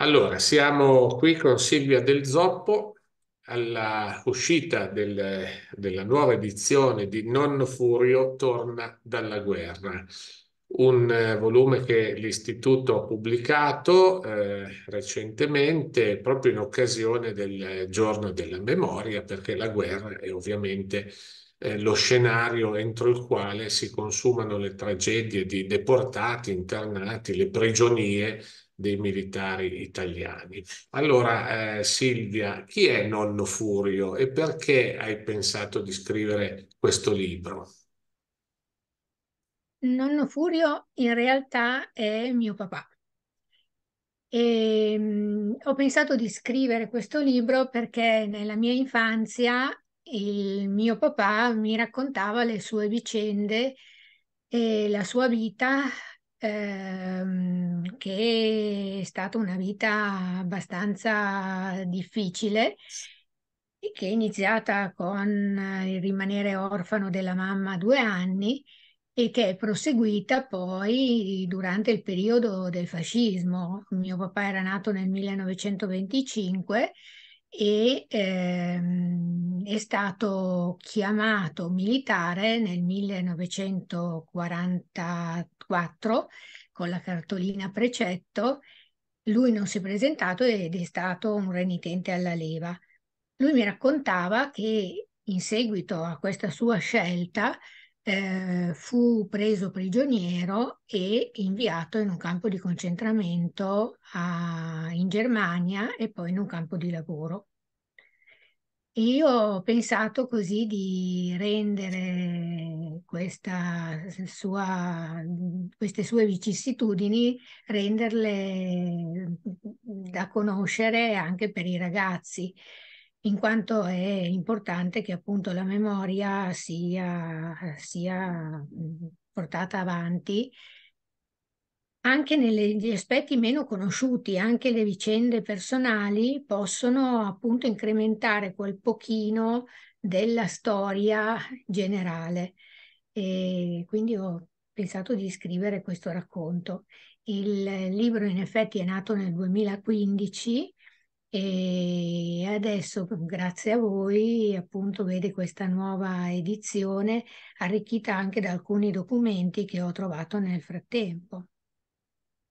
Allora, siamo qui con Silvia Del Zoppo alla uscita del, della nuova edizione di Nonno Furio torna dalla guerra, un eh, volume che l'Istituto ha pubblicato eh, recentemente proprio in occasione del eh, giorno della memoria, perché la guerra è ovviamente eh, lo scenario entro il quale si consumano le tragedie di deportati, internati, le prigionie dei militari italiani. Allora, eh, Silvia, chi è nonno Furio e perché hai pensato di scrivere questo libro? Nonno Furio in realtà è mio papà. E, ehm, mh, ho pensato di scrivere questo libro perché nella mia infanzia il mio papà mi raccontava le sue vicende e la sua vita ehm, che è stata una vita abbastanza difficile e che è iniziata con eh, il rimanere orfano della mamma due anni e che è proseguita poi durante il periodo del fascismo. Mio papà era nato nel 1925 e ehm, è stato chiamato militare nel 1943 4 con la cartolina precetto, lui non si è presentato ed è stato un renitente alla leva. Lui mi raccontava che in seguito a questa sua scelta eh, fu preso prigioniero e inviato in un campo di concentramento a, in Germania e poi in un campo di lavoro io ho pensato così di rendere sua, queste sue vicissitudini, renderle mhmm, da conoscere anche per i ragazzi, in quanto è importante che appunto la memoria sia, sia mhmm, portata avanti anche negli aspetti meno conosciuti, anche le vicende personali possono appunto incrementare quel pochino della storia generale. E quindi ho pensato di scrivere questo racconto. Il libro in effetti è nato nel 2015 e adesso grazie a voi appunto vede questa nuova edizione arricchita anche da alcuni documenti che ho trovato nel frattempo.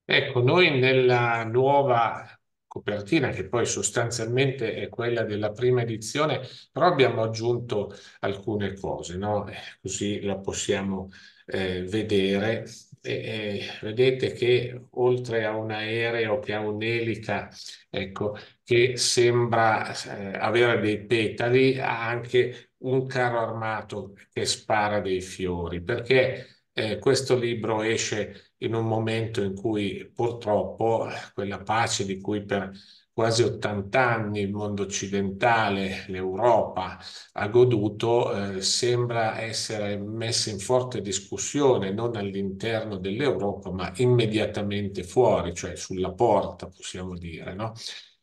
Ecco, noi nella nuova copertina, che poi sostanzialmente è quella della prima edizione, però abbiamo aggiunto alcune cose, no? Eh, così la possiamo eh, vedere. E, eh, vedete che oltre a un aereo che ha un'elica, ecco, che sembra eh, avere dei petali, ha anche un carro armato che spara dei fiori, perché eh, questo libro esce in un momento in cui purtroppo quella pace di cui per quasi 80 anni il mondo occidentale, l'Europa ha goduto, eh, sembra essere messa in forte discussione non all'interno dell'Europa, ma immediatamente fuori, cioè sulla porta, possiamo dire. No?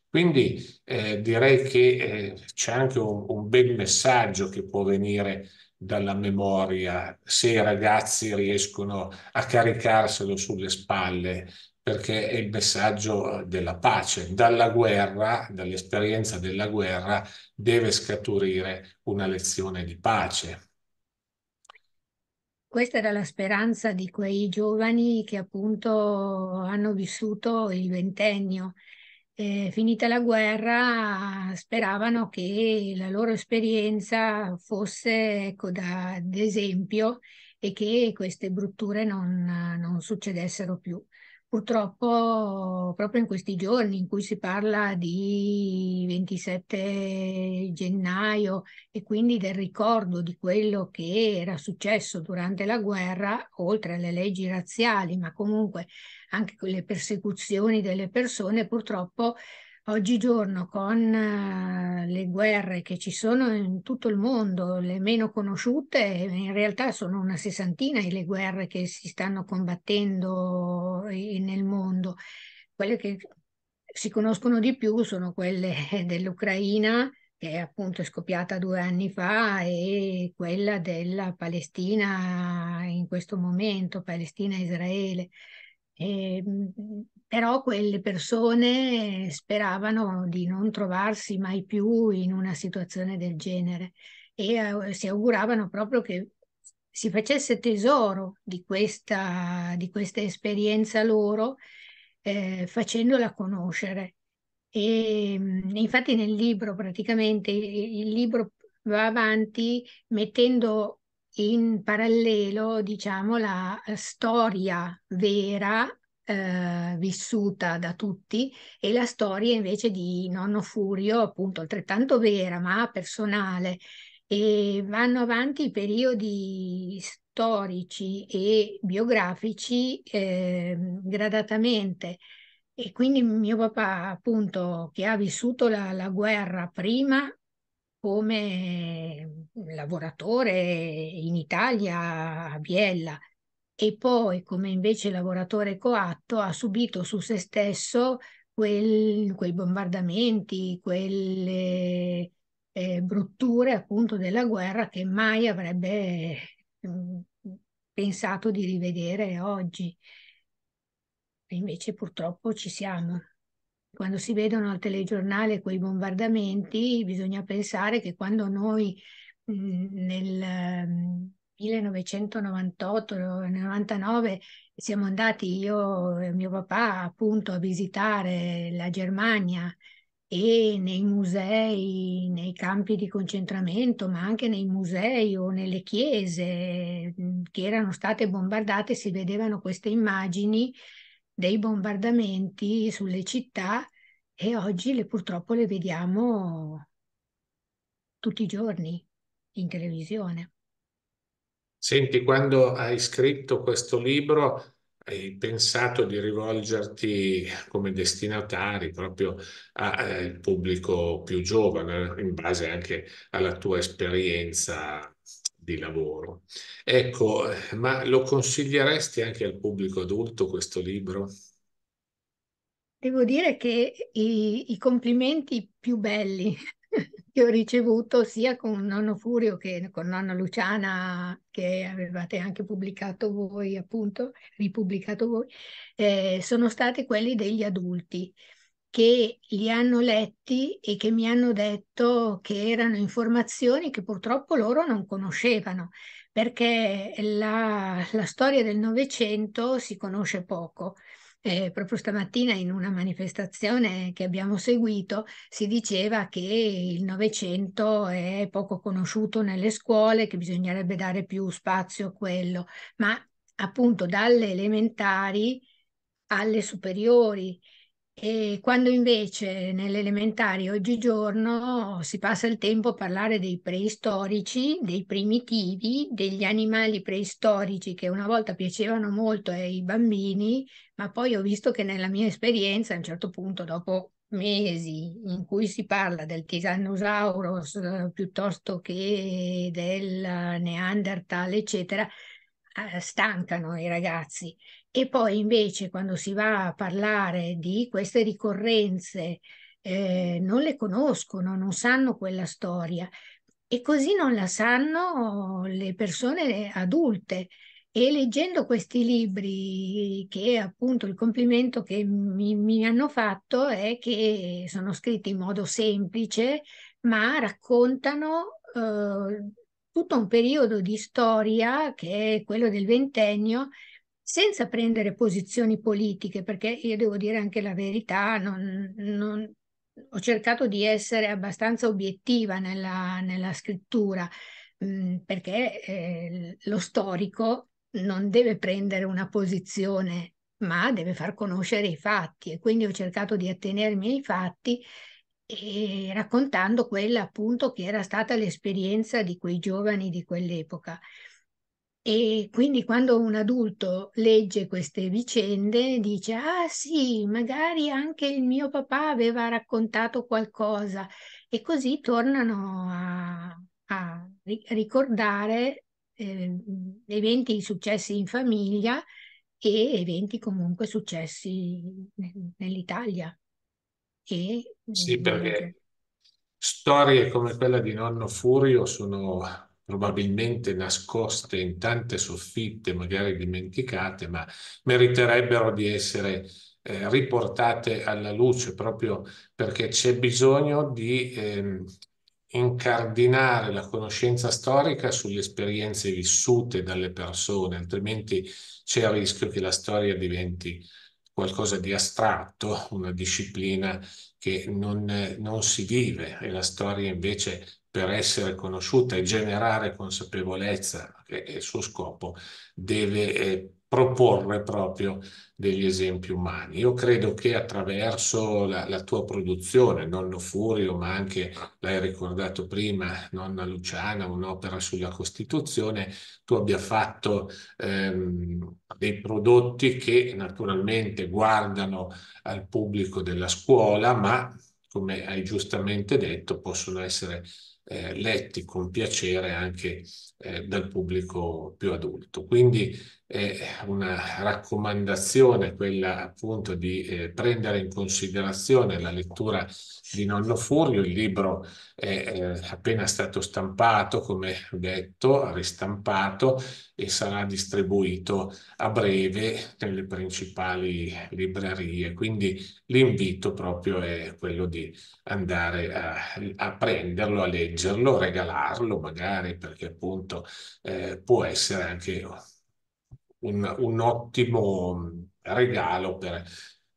Quindi eh, direi che eh, c'è anche un, un bel messaggio che può venire dalla memoria, se i ragazzi riescono a caricarselo sulle spalle, perché è il messaggio della pace. Dalla guerra, dall'esperienza della guerra, deve scaturire una lezione di pace. Questa era la speranza di quei giovani che appunto hanno vissuto il ventennio eh, finita la guerra, speravano che la loro esperienza fosse ecco, da, esempio e che queste brutture non, non succedessero più. Purtroppo proprio in questi giorni in cui si parla di 27 gennaio e quindi del ricordo di quello che era successo durante la guerra, oltre alle leggi razziali, ma comunque anche le persecuzioni delle persone, purtroppo Oggigiorno con eh, le guerre che ci sono in tutto il mondo, le meno conosciute, in realtà sono una sessantina le guerre che si stanno combattendo nel mondo. Quelle che si conoscono di più sono quelle dell'Ucraina, che appunto è scoppiata due anni fa, e quella della Palestina in questo momento, Palestina-Israele. e eh, però quelle persone speravano di non trovarsi mai più in una situazione del genere e eh, si auguravano proprio che si facesse tesoro di questa, di questa esperienza loro eh, facendola conoscere. E, ehm, infatti nel libro praticamente il libro va avanti mettendo in parallelo, diciamo, la eh, storia vera eh, vissuta da tutti e la storia invece di nonno Furio, appunto, altrettanto vera ma personale. E vanno avanti i periodi storici e biografici eh, gradatamente. E quindi mio papà, appunto, che ha vissuto la, la guerra prima, come lavoratore in Italia, a Biella, e poi come invece lavoratore coatto ha subito su se stesso quel, quei bombardamenti, quelle eh, brutture appunto della guerra che mai avrebbe mh, mm, pensato di rivedere oggi. E invece purtroppo ci siamo quando si vedono al telegiornale quei bombardamenti, bisogna pensare che quando noi mhmm, nel 1998-99 mhmm, siamo andati io e mio papà appunto a visitare la Germania e nei musei, nei campi di concentramento, ma anche nei musei o nelle chiese mhmm, che erano state bombardate si vedevano queste immagini dei bombardamenti sulle città e oggi le, purtroppo le vediamo tutti i giorni in televisione. Senti, quando hai scritto questo libro hai pensato di rivolgerti come destinatari proprio al pubblico più giovane, in base anche alla tua esperienza di lavoro. Ecco, ma lo consiglieresti anche al pubblico adulto questo libro? Devo dire che i, i complimenti più belli che ho ricevuto sia con nonno Furio che con nonna Luciana, che avevate anche pubblicato voi, appunto, ripubblicato voi, eh, sono stati quelli degli adulti che li hanno letti e che mi hanno detto che erano informazioni che purtroppo loro non conoscevano, perché la, la storia del Novecento si conosce poco. Eh, proprio stamattina in una manifestazione che abbiamo seguito si diceva che il Novecento è poco conosciuto nelle scuole, che bisognerebbe dare più spazio a quello, ma appunto dalle elementari alle superiori e quando invece nell'elementare oggigiorno si passa il tempo a parlare dei preistorici, dei primitivi, degli animali preistorici che una volta piacevano molto ai bambini, ma poi ho visto che nella mia esperienza a un certo punto, dopo mesi in cui si parla del Tyrannosaurus eh, piuttosto che del Neanderthal, eccetera, eh, stancano i ragazzi e poi invece quando si va a parlare di queste ricorrenze, eh, non le conoscono, non sanno quella storia e così non la sanno le persone adulte. E leggendo questi libri, che appunto il complimento che mi, mi, hanno fatto è che sono scritti in modo semplice, ma raccontano eh, tutto un periodo di storia che è quello del ventennio senza prendere posizioni politiche, perché io devo dire anche la verità, non, non, ho cercato di essere abbastanza obiettiva nella, nella scrittura, mh, mm, perché eh, lo storico non deve prendere una posizione, ma deve far conoscere i fatti e quindi ho cercato di attenermi ai fatti e raccontando quella appunto che era stata l'esperienza di quei giovani di quell'epoca. E quindi quando un adulto legge queste vicende dice, ah sì, magari anche il mio papà aveva raccontato qualcosa e così tornano a, a ricordare eh, eventi successi in famiglia e eventi comunque successi nell'Italia. E, sì, eh, perché storie come quella di nonno Furio sono probabilmente nascoste in tante soffitte, magari dimenticate, ma meriterebbero di essere eh, riportate alla luce proprio perché c'è bisogno di eh, incardinare la conoscenza storica sulle esperienze vissute dalle persone, altrimenti c'è il rischio che la storia diventi qualcosa di astratto, una disciplina che non, non si vive e la storia invece per essere conosciuta e generare consapevolezza, che è il suo scopo, deve eh, proporre proprio degli esempi umani. Io credo che attraverso la, la tua produzione, Nonno Furio, ma anche, l'hai ricordato prima, Nonna Luciana, un'opera sulla Costituzione, tu abbia fatto ehm, dei prodotti che naturalmente guardano al pubblico della scuola, ma come hai giustamente detto possono essere eh, letti con piacere anche eh, dal pubblico più adulto. Quindi è una raccomandazione quella appunto di eh, prendere in considerazione la lettura di Nonno Furio, il libro è eh, appena stato stampato, come detto, ristampato e sarà distribuito a breve nelle principali librerie, quindi l'invito proprio è quello di andare a, a prenderlo, a leggerlo, regalarlo magari perché appunto eh, può essere anche un, un ottimo mm, regalo per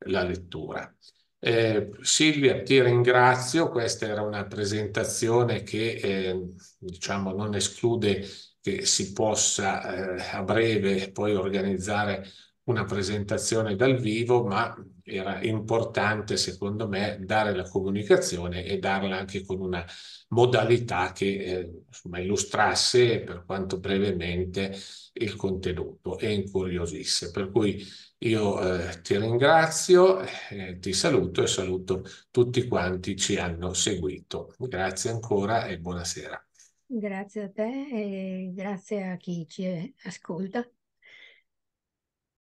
la lettura. Eh, Silvia, ti ringrazio. Questa era una presentazione che eh, diciamo non esclude che si possa eh, a breve poi organizzare una presentazione dal vivo, ma era importante secondo me dare la comunicazione e darla anche con una modalità che eh, insomma, illustrasse per quanto brevemente il contenuto e incuriosisse. Per cui io eh, ti ringrazio, eh, ti saluto e saluto tutti quanti ci hanno seguito. Grazie ancora e buonasera. Grazie a te e grazie a chi ci ascolta.